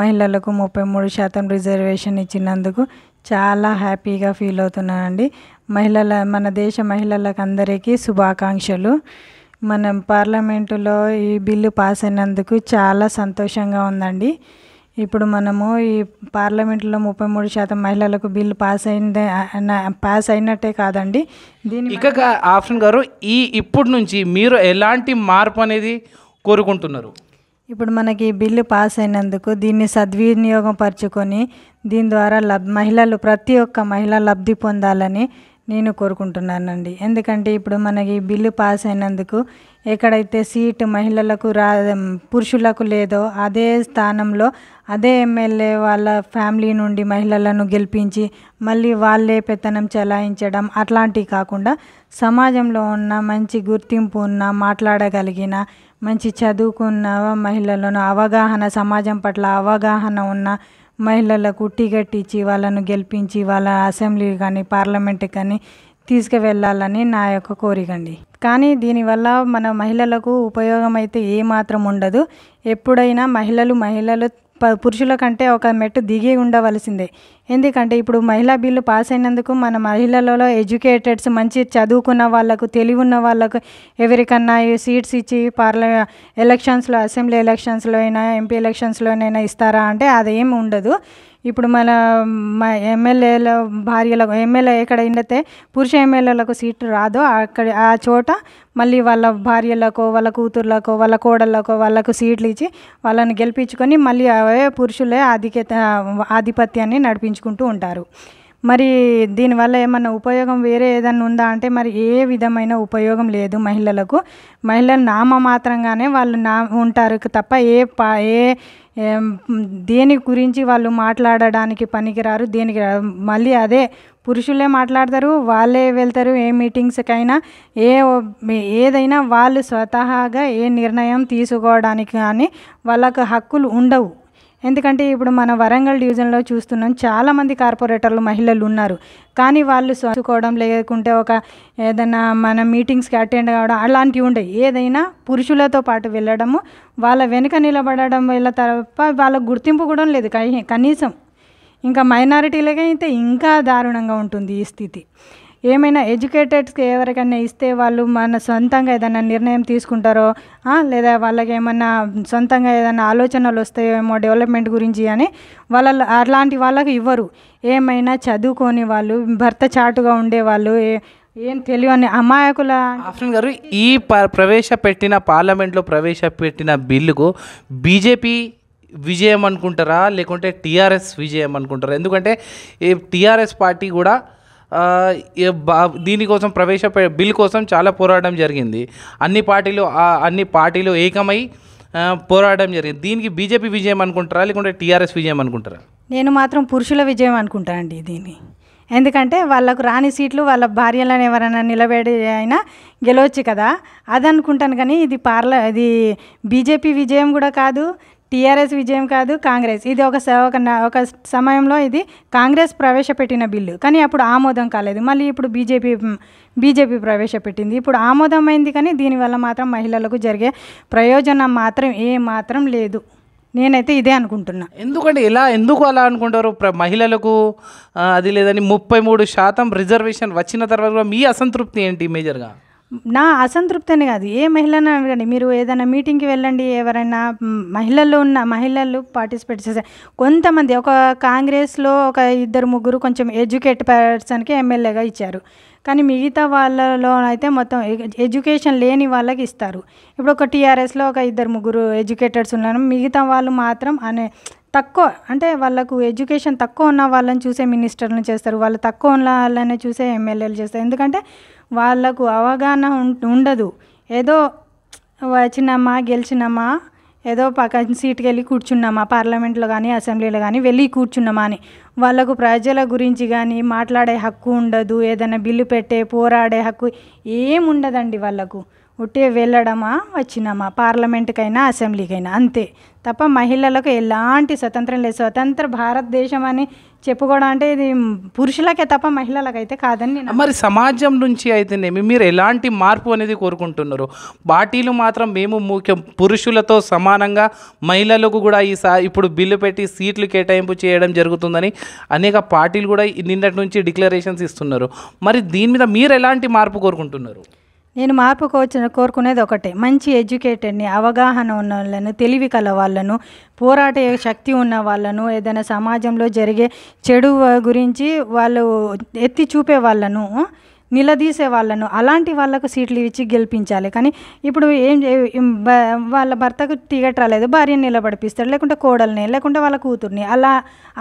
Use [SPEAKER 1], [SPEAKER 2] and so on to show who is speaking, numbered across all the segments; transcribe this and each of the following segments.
[SPEAKER 1] మహిళలకు ముప్పై మూడు శాతం రిజర్వేషన్ ఇచ్చినందుకు చాలా హ్యాపీగా ఫీల్ అవుతున్నానండి మహిళల మన దేశ మహిళలకు అందరికీ శుభాకాంక్షలు మనం పార్లమెంటులో ఈ బిల్లు పాస్ అయినందుకు చాలా సంతోషంగా ఉందండి ఇప్పుడు మనము ఈ పార్లమెంట్లో ముప్పై మూడు శాతం మహిళలకు బిల్లు పాస్ అయిందే పాస్ అయినట్టే కాదండి దీని ఇక
[SPEAKER 2] ఆఫ్షన్ గారు ఈ ఇప్పుడు నుంచి మీరు ఎలాంటి మార్పు అనేది కోరుకుంటున్నారు
[SPEAKER 1] ఇప్పుడు మనకి ఈ బిల్లు పాస్ అయినందుకు దీన్ని సద్వినియోగం పరుచుకొని దీని ద్వారా లబ్ మహిళలు ప్రతి ఒక్క మహిళ లబ్ధి పొందాలని నేను కోరుకుంటున్నానండి ఎందుకంటే ఇప్పుడు మనకి బిల్లు పాస్ అయినందుకు ఎక్కడైతే సీటు మహిళలకు రా పురుషులకు లేదో అదే స్థానంలో అదే ఎమ్మెల్యే వాళ్ళ ఫ్యామిలీ నుండి మహిళలను గెలిపించి మళ్ళీ వాళ్ళే పెత్తనం చెలాయించడం అట్లాంటివి కాకుండా సమాజంలో ఉన్న మంచి గుర్తింపు ఉన్న మాట్లాడగలిగిన మంచి చదువుకున్న మహిళలను అవగాహన సమాజం పట్ల అవగాహన ఉన్న మహిళలకు టికెట్ ఇచ్చి వాళ్ళను గెలిపించి వాళ్ళ అసెంబ్లీ కానీ పార్లమెంట్ కానీ తీసుకువెళ్ళాలని నా యొక్క కోరిక అండి కానీ దీనివల్ల మన మహిళలకు ఉపయోగం అయితే ఏమాత్రం ఉండదు ఎప్పుడైనా మహిళలు మహిళలు పురుషుల కంటే ఒక మెట్టు దిగి ఉండవలసిందే ఎందుకంటే ఇప్పుడు మహిళా బిల్లు పాస్ అయినందుకు మన మహిళలలో ఎడ్యుకేటెడ్స్ మంచి చదువుకున్న వాళ్ళకు తెలివి ఉన్న వాళ్ళకు ఎవరికన్నా సీట్స్ ఇచ్చి పార్ల ఎలక్షన్స్లో అసెంబ్లీ ఎలక్షన్స్లో అయినా ఎంపీ ఎలక్షన్స్లోనైనా ఇస్తారా అంటే అదేం ఉండదు ఇప్పుడు మన మా ఎమ్మెల్యేల భార్యలకు ఎమ్మెల్యే ఎక్కడ ఉండితే పురుష ఎమ్మెల్యేలకు సీటు రాదో అక్కడ ఆ చోట మళ్ళీ వాళ్ళ భార్యలకో వాళ్ళ కూతుర్లకో వాళ్ళ కోడళ్ళకో వాళ్ళకు సీట్లు ఇచ్చి వాళ్ళని గెలిపించుకొని మళ్ళీ అవే పురుషులే ఆధిక్యత ఆధిపత్యాన్ని నడిపించుకుంటూ ఉంటారు మరి దీనివల్ల ఏమన్నా ఉపయోగం వేరే ఏదన్నా ఉందా అంటే మరి ఏ విధమైన ఉపయోగం లేదు మహిళలకు మహిళలు నామ మాత్రంగానే వాళ్ళు నా ఉంటారు తప్ప ఏ పా ఏ దేని గురించి వాళ్ళు మాట్లాడడానికి పనికిరారు దేనికి మళ్ళీ అదే పురుషులే మాట్లాడతారు వాళ్ళే వెళ్తారు ఏ మీటింగ్స్కైనా ఏ ఏదైనా వాళ్ళు స్వతహాగా ఏ నిర్ణయం తీసుకోవడానికి కానీ వాళ్ళకు హక్కులు ఉండవు ఎందుకంటే ఇప్పుడు మన వరంగల్ డివిజన్లో చూస్తున్నాం చాలామంది కార్పొరేటర్లు మహిళలు ఉన్నారు కానీ వాళ్ళు చూసుకోవడం లేకుంటే ఒక ఏదైనా మన మీటింగ్స్కి అటెండ్ కావడం అలాంటివి ఉండే ఏదైనా పురుషులతో పాటు వెళ్ళడము వాళ్ళ వెనుక నిలబడడం వల్ల తప్ప వాళ్ళ గుర్తింపు కూడా లేదు కనీసం ఇంకా మైనారిటీలకైతే ఇంకా దారుణంగా ఉంటుంది ఈ స్థితి ఏమైనా ఎడ్యుకేటెడ్స్కి ఎవరికైనా ఇస్తే వాళ్ళు మన సొంతంగా ఏదైనా నిర్ణయం తీసుకుంటారో లేదా వాళ్ళకి ఏమన్నా సొంతంగా ఏదైనా ఆలోచనలు వస్తాయేమో డెవలప్మెంట్ గురించి అని వాళ్ళ అలాంటి వాళ్ళకి ఇవ్వరు ఏమైనా చదువుకొని వాళ్ళు భర్త చాటుగా ఉండేవాళ్ళు ఏం తెలియని అమాయకుల గారు
[SPEAKER 2] ఈ ప్రవేశపెట్టిన పార్లమెంట్లో ప్రవేశపెట్టిన బిల్లుకు బీజేపీ విజయం అనుకుంటారా లేకుంటే టీఆర్ఎస్ విజయం అనుకుంటారా ఎందుకంటే ఈ టీఆర్ఎస్ పార్టీ కూడా దీనికోసం ప్రవేశ బిల్ కోసం చాలా పోరాటం జరిగింది అన్ని పార్టీలు అన్ని పార్టీలు ఏకమై పోరాటం జరిగింది దీనికి బీజేపీ విజయం అనుకుంటారా లేకుంటే టీఆర్ఎస్ విజయం అనుకుంటారా
[SPEAKER 1] నేను మాత్రం పురుషుల విజయం అనుకుంటా అండి దీన్ని ఎందుకంటే వాళ్ళకు రాని సీట్లు వాళ్ళ భార్యలను ఎవరైనా నిలబెడి అయినా గెలవచ్చు కదా అది అనుకుంటాను కానీ ఇది పార్ల ఇది బీజేపీ విజయం కూడా కాదు టీఆర్ఎస్ విజయం కాదు కాంగ్రెస్ ఇది ఒక ఒక ఒక సమయంలో ఇది కాంగ్రెస్ ప్రవేశపెట్టిన బిల్లు కానీ అప్పుడు ఆమోదం కాలేదు మళ్ళీ ఇప్పుడు బీజేపీ బీజేపీ ప్రవేశపెట్టింది ఇప్పుడు ఆమోదమైంది కానీ దీనివల్ల మాత్రం మహిళలకు జరిగే ప్రయోజనం మాత్రం ఏ మాత్రం లేదు నేనైతే ఇదే అనుకుంటున్నా
[SPEAKER 2] ఎందుకంటే ఇలా ఎందుకు అలా అనుకుంటారు మహిళలకు అది లేదని ముప్పై మూడు శాతం రిజర్వేషన్ వచ్చిన తర్వాత మీ అసంతృప్తి ఏంటి మేజర్గా
[SPEAKER 1] నా అసంతృప్తిని కాదు ఏ మహిళను అడగండి మీరు ఏదైనా మీటింగ్కి వెళ్ళండి ఎవరైనా మహిళల్లో ఉన్న మహిళలు పార్టిసిపేట్ చేసే కొంతమంది ఒక కాంగ్రెస్లో ఒక ఇద్దరు ముగ్గురు కొంచెం ఎడ్యుకేట్ పర్సన్కి ఎమ్మెల్యేగా ఇచ్చారు కానీ మిగతా వాళ్ళలో అయితే మొత్తం ఎడ్యుకేషన్ లేని వాళ్ళకి ఇస్తారు ఇప్పుడు ఒక టీఆర్ఎస్లో ఒక ఇద్దరు ముగ్గురు ఎడ్యుకేటర్స్ ఉన్నారు మిగతా వాళ్ళు మాత్రం అనే తక్కువ అంటే వాళ్ళకు ఎడ్యుకేషన్ తక్కువ ఉన్న వాళ్ళని చూసే మినిస్టర్లను చేస్తారు వాళ్ళు తక్కువ ఉన్న వాళ్ళని చూసే ఎమ్మెల్యేలు చేస్తారు ఎందుకంటే వాళ్ళకు అవగాహన ఉండదు ఏదో వచ్చినామా గెలిచినామా ఏదో పక్కన సీట్కి వెళ్ళి కూర్చున్నామా పార్లమెంట్లో కానీ అసెంబ్లీలో కానీ వెళ్ళి కూర్చున్నామా అని వాళ్ళకు ప్రజల గురించి కానీ మాట్లాడే హక్కు ఉండదు ఏదైనా బిల్లు పెట్టే పోరాడే హక్కు ఏముండదండి వాళ్ళకు ఉట్టే వెళ్ళడమా వచ్చినామా పార్లమెంట్కైనా అసెంబ్లీకైనా అంతే తప్ప మహిళలకు ఎలాంటి స్వతంత్రం లేదు స్వతంత్ర భారతదేశం అని చెప్పుకోవడం అంటే ఇది పురుషులకే తప్ప మహిళలకైతే కాదని మరి
[SPEAKER 2] సమాజం నుంచి అయితేనేమి మీరు ఎలాంటి మార్పు అనేది కోరుకుంటున్నారు పార్టీలు మాత్రం మేము ముఖ్యం పురుషులతో సమానంగా మహిళలకు కూడా ఈ ఇప్పుడు బిల్లు పెట్టి సీట్లు కేటాయింపు చేయడం జరుగుతుందని అనేక పార్టీలు కూడా నిన్నటి నుంచి డిక్లరేషన్స్ ఇస్తున్నారు మరి దీని మీద మీరు ఎలాంటి మార్పు కోరుకుంటున్నారు
[SPEAKER 1] నేను మార్పు కోచిన కోరుకునేది ఒకటే మంచి ఎడ్యుకేటెడ్ని అవగాహన ఉన్న వాళ్ళను తెలివి కల వాళ్ళను పోరాట శక్తి ఉన్న వాళ్ళను ఏదైనా సమాజంలో జరిగే చెడు గురించి వాళ్ళు ఎత్తి చూపే వాళ్ళను నిలదీసే వాళ్ళను అలాంటి వాళ్ళకు సీట్లు ఇచ్చి గెలిపించాలి కానీ ఇప్పుడు ఏం వాళ్ళ భర్తకు టికెట్ రాలేదు భార్యను నిలబడిపిస్తాడు లేకుంటే కోడల్ని లేకుంటే వాళ్ళ కూతుర్ని అలా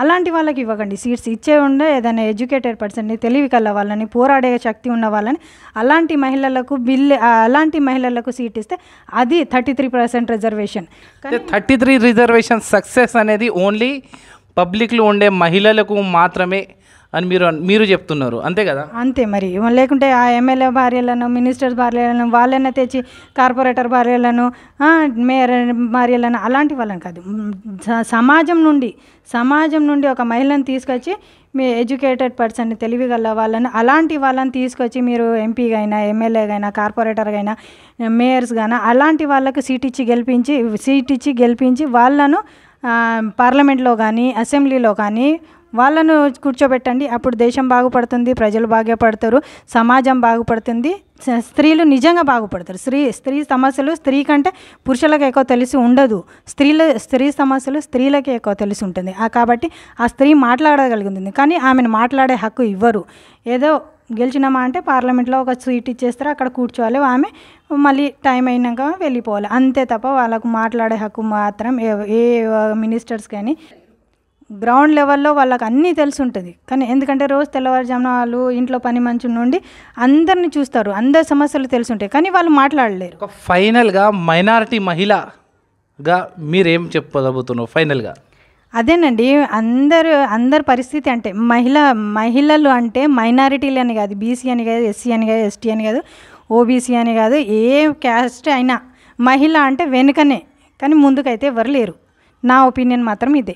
[SPEAKER 1] అలాంటి వాళ్ళకి ఇవ్వకండి సీట్స్ ఇచ్చే ఉండే ఏదైనా ఎడ్యుకేటెడ్ పర్సన్ని తెలివి కల వాళ్ళని పోరాడే శక్తి ఉన్న వాళ్ళని అలాంటి మహిళలకు బిల్ అలాంటి మహిళలకు సీట్ ఇస్తే అది thirty three percent reservation
[SPEAKER 2] thirty three reservation success అనేది ఓన్లీ పబ్లిక్లో ఉండే మహిళలకు మాత్రమే అని మీరు మీరు చెప్తున్నారు అంతే కదా
[SPEAKER 1] అంతే మరి లేకుంటే ఆ ఎమ్మెల్యే భార్యలను మినిస్టర్ భార్యలను వాళ్ళైనా తెచ్చి కార్పొరేటర్ భార్యలను మేయర్ భార్యలను అలాంటి వాళ్ళని కాదు సమాజం నుండి సమాజం నుండి ఒక మహిళను తీసుకొచ్చి మీ ఎడ్యుకేటెడ్ పర్సన్ తెలివి గల వాళ్ళని అలాంటి వాళ్ళని తీసుకొచ్చి మీరు ఎంపీగా అయినా ఎమ్మెల్యేగా అయినా కార్పొరేటర్గా అయినా మేయర్స్ కానీ అలాంటి వాళ్ళకు సీట్ ఇచ్చి గెలిపించి సీట్ ఇచ్చి గెలిపించి వాళ్ళను పార్లమెంట్లో కానీ అసెంబ్లీలో కానీ వాళ్ళను కూర్చోబెట్టండి అప్పుడు దేశం బాగుపడుతుంది ప్రజలు బాగా పడతారు సమాజం బాగుపడుతుంది స్త్రీలు నిజంగా బాగుపడతారు స్త్రీ స్త్రీ సమస్యలు స్త్రీ కంటే పురుషులకు ఎక్కువ తెలిసి ఉండదు స్త్రీల స్త్రీ సమస్యలు స్త్రీలకే ఎక్కువ తెలిసి ఉంటుంది కాబట్టి ఆ స్త్రీ మాట్లాడగలుగుతుంది కానీ ఆమెను మాట్లాడే హక్కు ఇవ్వరు ఏదో గెలిచినామా అంటే పార్లమెంట్లో ఒక సీట్ ఇచ్చేస్తారు అక్కడ కూర్చోవాలి ఆమె మళ్ళీ టైం అయినాక వెళ్ళిపోవాలి అంతే తప్ప వాళ్ళకు మాట్లాడే హక్కు మాత్రం ఏ ఏ మినిస్టర్స్ కానీ గ్రౌండ్ లెవెల్లో వాళ్ళకి అన్నీ ఉంటుంది కానీ ఎందుకంటే రోజు తెల్లవారుజామున వాళ్ళు ఇంట్లో పని మంచి నుండి అందరిని చూస్తారు అందరి సమస్యలు తెలుసుంటాయి కానీ వాళ్ళు మాట్లాడలేరు
[SPEAKER 2] ఫైనల్గా మైనారిటీ మహిళగా మీరేం చెప్పబోతున్నారు ఫైనల్గా
[SPEAKER 1] అదేనండి అందరు అందరి పరిస్థితి అంటే మహిళ మహిళలు అంటే మైనారిటీలు అని కాదు బీసీ అని కాదు ఎస్సీ అని కాదు ఎస్టీ అని కాదు ఓబీసీ అని కాదు ఏ క్యాస్ట్ అయినా మహిళ అంటే వెనుకనే కానీ ముందుకైతే ఎవరు లేరు నా ఒపీనియన్ మాత్రం ఇదే